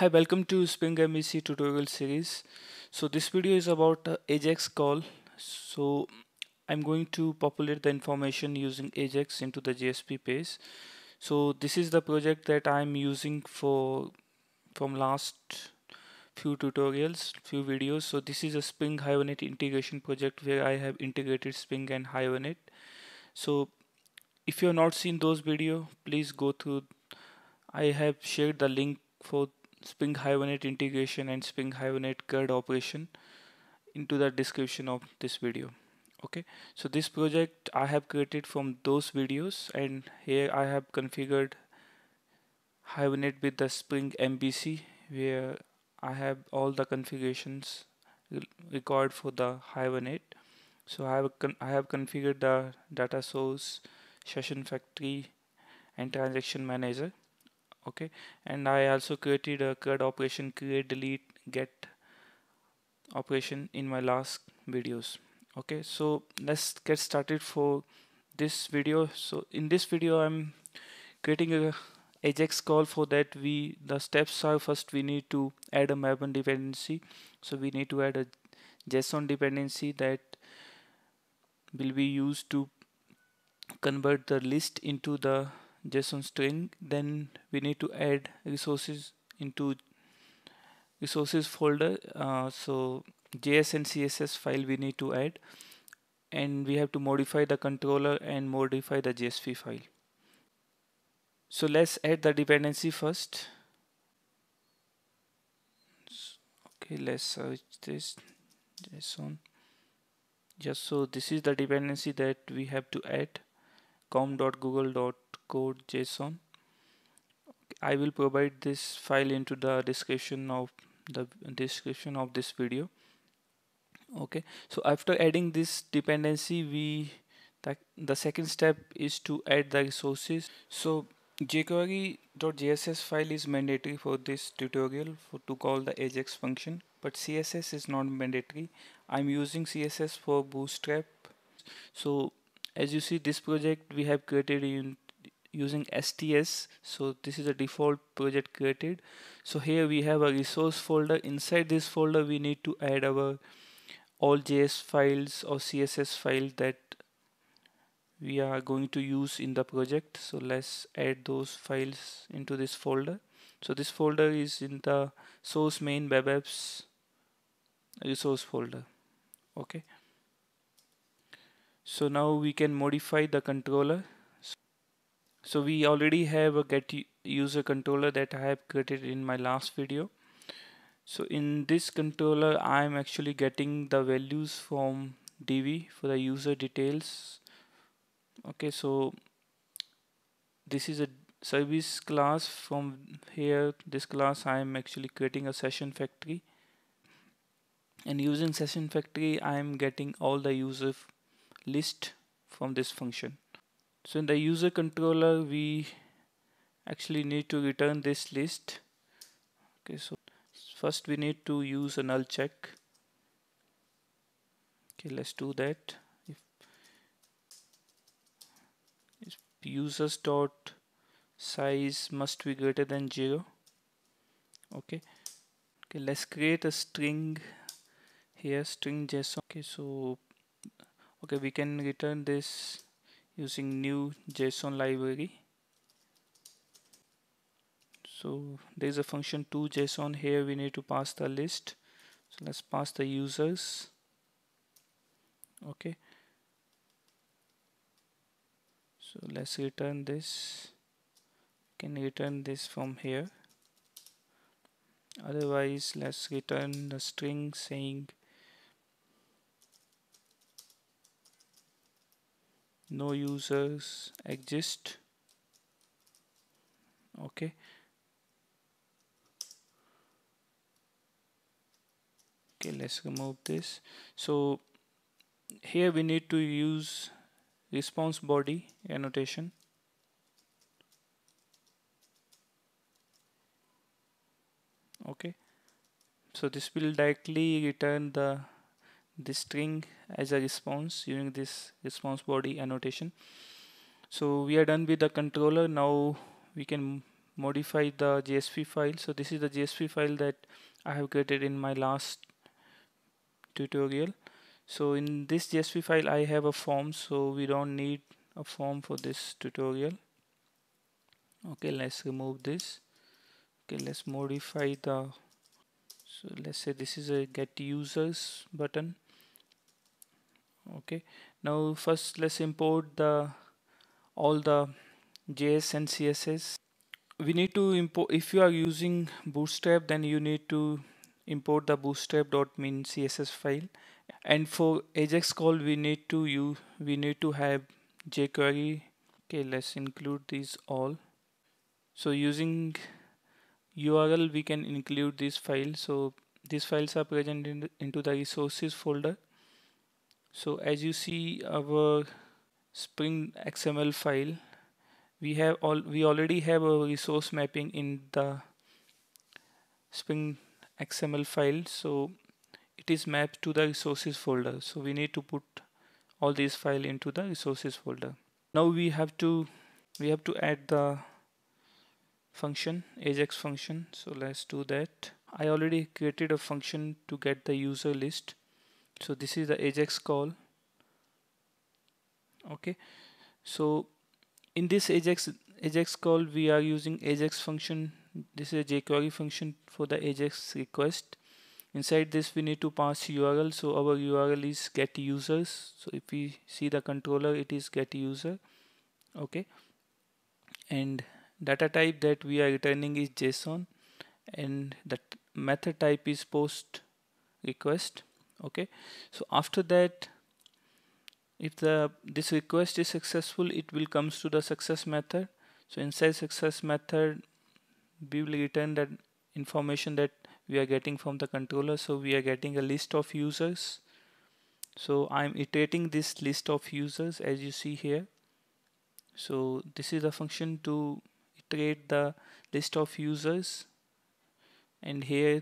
Hi, welcome to Spring MEC tutorial series. So this video is about uh, Ajax call. So I'm going to populate the information using Ajax into the JSP page. So this is the project that I'm using for from last few tutorials, few videos. So this is a Spring Hibernate integration project where I have integrated Spring and Hibernate. So if you have not seen those video, please go through. I have shared the link for spring hibernate integration and spring hibernate CRUD operation into the description of this video okay so this project I have created from those videos and here I have configured hibernate with the spring MVC where I have all the configurations required for the hibernate so I have, I have configured the data source session factory and transaction manager okay and I also created a CRUD operation create delete get operation in my last videos okay so let's get started for this video so in this video I'm creating a Ajax call for that we the steps are first we need to add a Maven dependency so we need to add a JSON dependency that will be used to convert the list into the JSON string, then we need to add resources into resources folder. Uh, so JS and CSS file we need to add and we have to modify the controller and modify the JSP file. So let's add the dependency first. Okay, let's search this JSON. Just so this is the dependency that we have to add com.google.com code JSON. I will provide this file into the description of the description of this video. Okay, so after adding this dependency, we the, the second step is to add the resources. So jQuery.jss file is mandatory for this tutorial for, to call the Ajax function, but CSS is not mandatory. I'm using CSS for Bootstrap. So as you see this project we have created in using STS so this is a default project created so here we have a resource folder inside this folder we need to add our all JS files or CSS file that we are going to use in the project so let's add those files into this folder so this folder is in the source main web apps resource folder okay so now we can modify the controller so we already have a get user controller that I have created in my last video so in this controller I am actually getting the values from DV for the user details okay so this is a service class from here this class I am actually creating a session factory and using session factory I am getting all the user list from this function so in the user controller we actually need to return this list okay so first we need to use a null check okay let's do that if, users dot size must be greater than zero okay okay let's create a string here string json okay so okay we can return this using new JSON library. So there is a function to JSON here we need to pass the list. So let's pass the users. Okay. So let's return this. Can return this from here. Otherwise let's return the string saying no users exist okay okay let's remove this so here we need to use response body annotation okay so this will directly return the this string as a response using this response body annotation so we are done with the controller now we can modify the JSP file so this is the JSP file that I have created in my last tutorial so in this JSP file I have a form so we don't need a form for this tutorial okay let's remove this okay let's modify the so let's say this is a get users button okay now first let's import the all the JS and CSS we need to import if you are using bootstrap then you need to import the bootstrap.min CSS file and for Ajax call we need to use we need to have jQuery okay let's include these all so using URL we can include this file so these files are present in into the resources folder so as you see our spring xml file we have all we already have a resource mapping in the spring xml file so it is mapped to the resources folder so we need to put all these file into the resources folder now we have to we have to add the function ajax function so let's do that I already created a function to get the user list so this is the ajax call okay so in this ajax ajax call we are using ajax function this is a jquery function for the ajax request inside this we need to pass url so our url is get users so if we see the controller it is get user okay and data type that we are returning is json and the method type is post request okay so after that if the this request is successful it will comes to the success method so inside success method we will return that information that we are getting from the controller so we are getting a list of users so I'm iterating this list of users as you see here so this is the function to iterate the list of users and here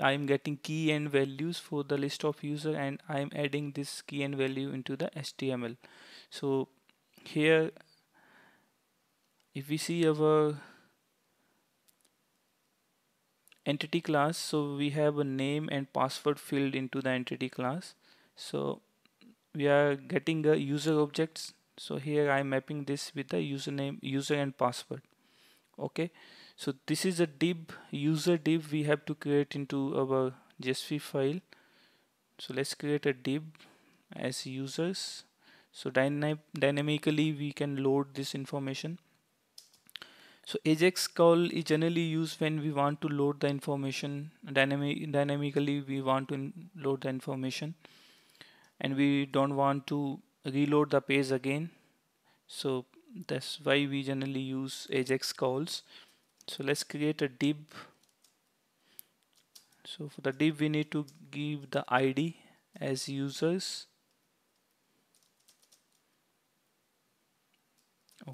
I am getting key and values for the list of user and I am adding this key and value into the HTML so here if we see our entity class so we have a name and password field into the entity class so we are getting a user objects so here I am mapping this with the username user and password okay so this is a div user div we have to create into our JSP file so let's create a div as users so dyna dynamically we can load this information so Ajax call is generally used when we want to load the information dynamic dynamically we want to load the information and we don't want to reload the page again so that's why we generally use Ajax calls so let's create a div so for the div we need to give the id as users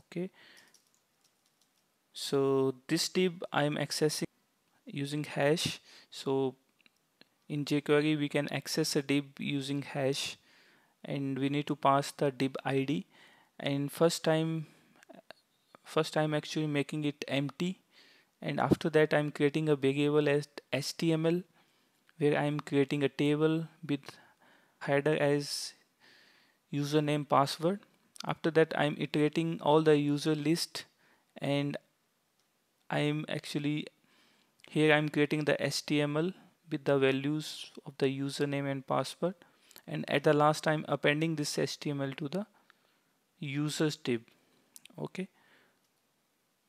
okay so this div I'm accessing using hash so in jQuery we can access a div using hash and we need to pass the div id and first time first time actually making it empty and after that I'm creating a variable as HTML where I'm creating a table with header as username password after that I'm iterating all the user list and I'm actually here I'm creating the HTML with the values of the username and password and at the last I'm appending this HTML to the users tab okay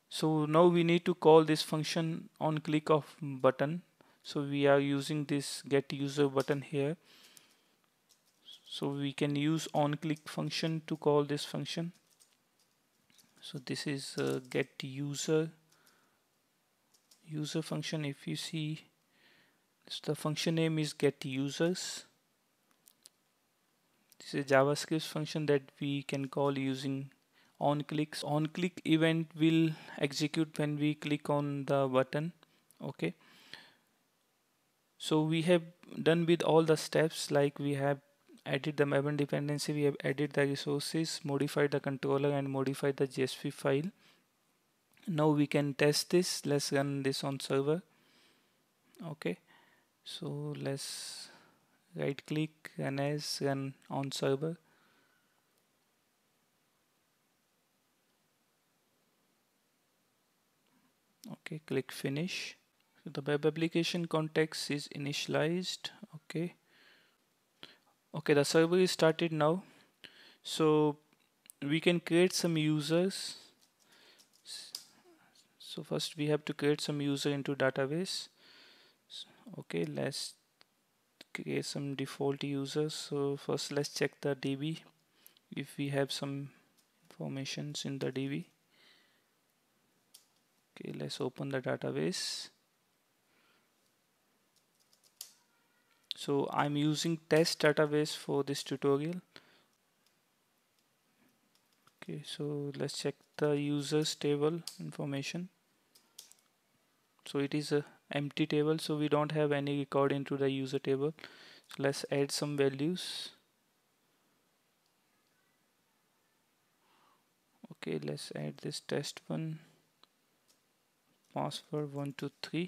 so now we need to call this function on click of button so we are using this get user button here so we can use on click function to call this function so this is uh, get user user function if you see the function name is get users this is a javascript function that we can call using on clicks on click event will execute when we click on the button okay so we have done with all the steps like we have added the maven dependency we have added the resources modified the controller and modified the jsp file now we can test this let's run this on server okay so let's right click run as run on server okay click finish so the web application context is initialized okay okay the server is started now so we can create some users so first we have to create some user into database okay let's create some default users so first let's check the DB if we have some informations in the DB okay let's open the database so I'm using test database for this tutorial okay so let's check the users table information so it is a empty table so we don't have any record into the user table so let's add some values okay let's add this test one password 123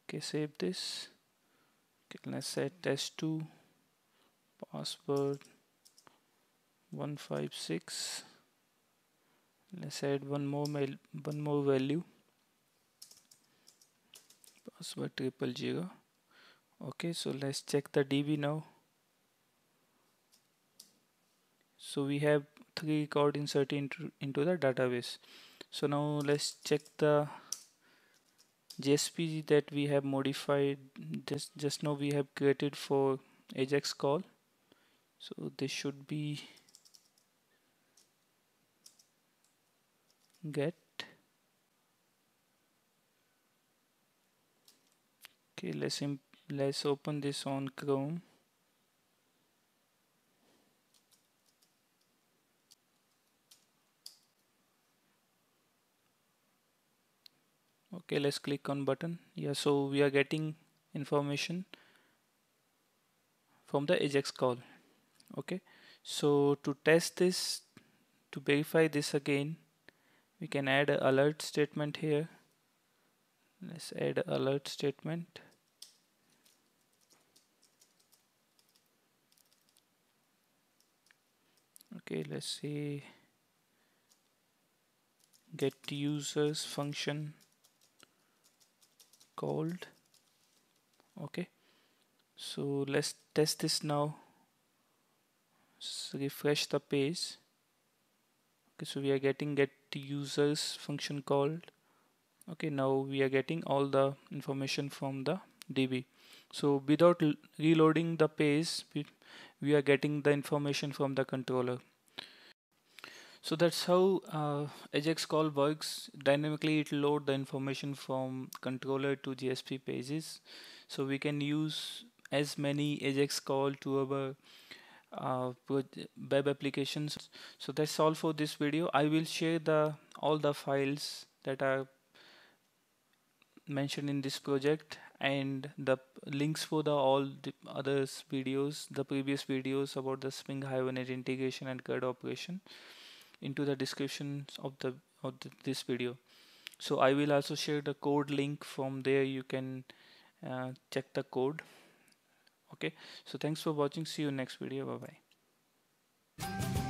okay save this okay, let's set test2 password 156 let's add one more mail one more value password triple zero okay so let's check the db now so we have three record inserted into, into the database so now let's check the JSP that we have modified just just now we have created for Ajax call so this should be get okay let's let's open this on Chrome okay let's click on button yeah so we are getting information from the ajax call okay so to test this to verify this again we can add an alert statement here let's add an alert statement okay let's see get users function called okay so let's test this now so refresh the page okay so we are getting get users function called okay now we are getting all the information from the DB so without reloading the page we are getting the information from the controller so that's how uh, Ajax call works. Dynamically, it load the information from controller to GSP pages. So we can use as many Ajax call to our uh, web applications. So that's all for this video. I will share the all the files that are mentioned in this project and the links for the all the others videos the previous videos about the spring hibernate integration and CRUD operation into the description of the of the, this video so I will also share the code link from there you can uh, check the code okay so thanks for watching see you next video bye bye